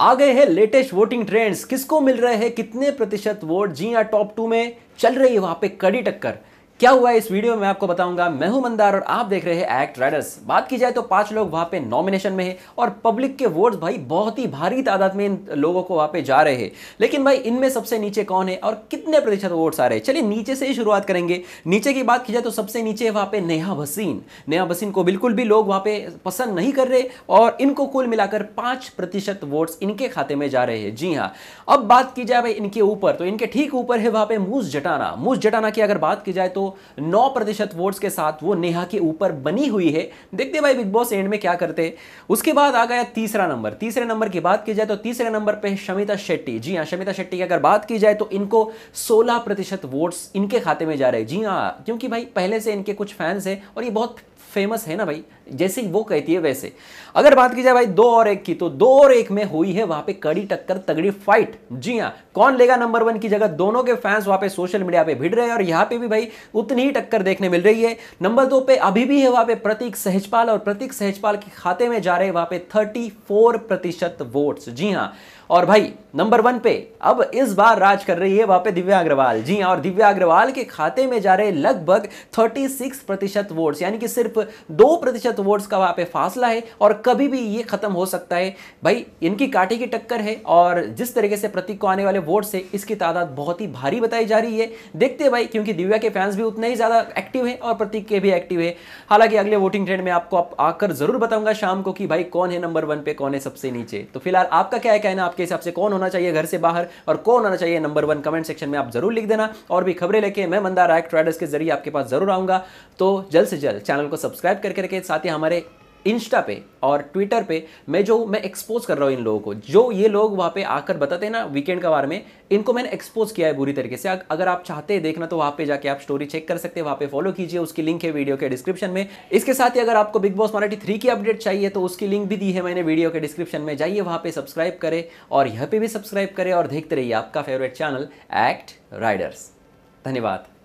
आ गए हैं latest voting trends किसको मिल रहे हैं कितने प्रतिशत वोट जी हाँ टॉप टू में चल रही है वहां पे कड़ी टक्कर क्या हुआ है इस वीडियो में आपको बताऊंगा मैं हूं मंदार और आप देख रहे हैं एक्ट राइडर्स बात की जाए तो पांच लोग वहां पे नॉमिनेशन में है और पब्लिक के वोट्स भाई बहुत ही भारी तादाद में इन लोगों को वहां पे जा रहे हैं लेकिन भाई इनमें सबसे नीचे कौन है और कितने प्रतिशत वोट्स आ रहे हैं चलिए नीचे से ही शुरुआत करेंगे नीचे की बात की जाए तो सबसे नीचे वहाँ पे नेहा भसीन नेहा भसीन को बिल्कुल भी लोग वहाँ पे पसंद नहीं कर रहे और इनको कुल मिलाकर पांच प्रतिशत वोट्स इनके खाते में जा रहे हैं जी हाँ अब बात की जाए भाई इनके ऊपर तो इनके ठीक ऊपर है वहां पे मूस जटाना मूस जटाना की अगर बात की जाए तो तो नौ प्रतिशत वोट्स के साथ वो नेहा के ऊपर बनी हुई है देखते भाई बिग बॉस एंड में क्या करते उसके बाद आ गया तीसरा नंबर तीसरे नंबर की बात की जाए तो तीसरे नंबर पर शमिता शेट्टी जी हाँ शमिता शेट्टी की अगर बात की जाए तो इनको सोलह प्रतिशत वोट्स इनके खाते में जा रहे जी हाँ क्योंकि भाई पहले से इनके कुछ फैंस हैं और ये बहुत फेमस है ना भाई जैसे वो कहती है वैसे अगर बात की जाए भाई दो और एक की तो दो और एक में हुई है वहां पे कड़ी टक्कर तगड़ी फाइट जी हाँ कौन लेगा नंबर वन की जगह दोनों के फैंस वहां पे सोशल मीडिया पे भिड़ रहे हैं और यहां पे भी भाई उतनी ही टक्कर देखने मिल रही है नंबर दो पे अभी भी है वहां पे प्रतीक सहजपाल और प्रतीक सहजपाल के खाते में जा रहे वहां पे थर्टी प्रतिशत वोट्स जी हाँ और भाई नंबर वन पे अब इस बार राज कर रही है वहां पे दिव्या अग्रवाल जी हाँ, और दिव्या अग्रवाल के खाते में जा रहे लगभग 36 प्रतिशत वोट्स यानी कि सिर्फ सिर्फ दो प्रतिशत वोट्स का वहाँ पे फासला है और कभी भी ये खत्म हो सकता है भाई इनकी काटे की टक्कर है और जिस तरीके से प्रतीक को आने वाले वोट्स है इसकी तादाद बहुत ही भारी बताई जा रही है देखते हैं भाई क्योंकि दिव्या के फैंस भी उतने ही ज़्यादा एक्टिव है और प्रतीक के भी एक्टिव है हालांकि अगले वोटिंग ट्रेंड में आपको आप आकर जरूर बताऊंगा शाम को कि भाई कौन है नंबर वन पे कौन है सबसे नीचे तो फिलहाल आपका क्या कहना आपके हिसाब से कौन होना चाहिए घर से बाहर और कौन होना चाहिए नंबर वन कमेंट सेक्शन में आप जरूर लिख देना और भी खबरें लेके मैं मंदा राय ट्रेडर्स के जरिए आपके पास जरूर आऊंगा तो जल्द से जल्द चैनल को को सब्सक्राइब करके रखें साथ ही हमारे इंस्टा पे और ट्विटर पे मैं जो मैं एक्सपोज कर रहा हूँ इन लोगों को जो ये लोग वहाँ पे आकर बताते हैं ना वीकेंड के बारे में इनको मैंने एक्सपोज किया है बुरी तरीके से अगर आप चाहते हैं देखना तो वहाँ पे जाके आप स्टोरी चेक कर सकते हैं वहाँ पे फॉलो कीजिए उसकी लिंक है वीडियो के डिस्क्रिप्शन में इसके साथ ही अगर आपको बिग बॉस मराठी थ्री की अपडेट चाहिए तो उसकी लिंक भी दी है मैंने वीडियो के डिस्क्रिप्शन में जाइए वहाँ पर सब्सक्राइब करें और यहाँ पर भी सब्सक्राइब करें और देखते रहिए आपका फेवरेट चैनल एक्ट राइडर्स धन्यवाद